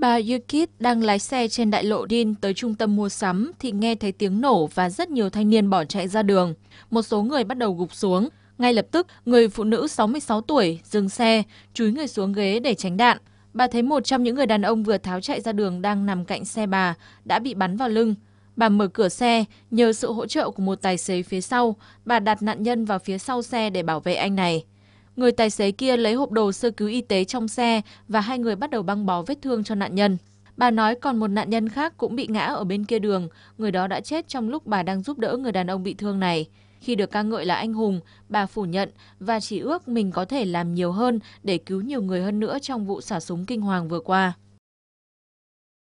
Bà Yukit đang lái xe trên đại lộ Din tới trung tâm mua sắm thì nghe thấy tiếng nổ và rất nhiều thanh niên bỏ chạy ra đường. Một số người bắt đầu gục xuống. Ngay lập tức, người phụ nữ 66 tuổi dừng xe, chúi người xuống ghế để tránh đạn. Bà thấy một trong những người đàn ông vừa tháo chạy ra đường đang nằm cạnh xe bà đã bị bắn vào lưng. Bà mở cửa xe, nhờ sự hỗ trợ của một tài xế phía sau, bà đặt nạn nhân vào phía sau xe để bảo vệ anh này. Người tài xế kia lấy hộp đồ sơ cứu y tế trong xe và hai người bắt đầu băng bó vết thương cho nạn nhân. Bà nói còn một nạn nhân khác cũng bị ngã ở bên kia đường, người đó đã chết trong lúc bà đang giúp đỡ người đàn ông bị thương này. Khi được ca ngợi là anh hùng, bà phủ nhận và chỉ ước mình có thể làm nhiều hơn để cứu nhiều người hơn nữa trong vụ xả súng kinh hoàng vừa qua.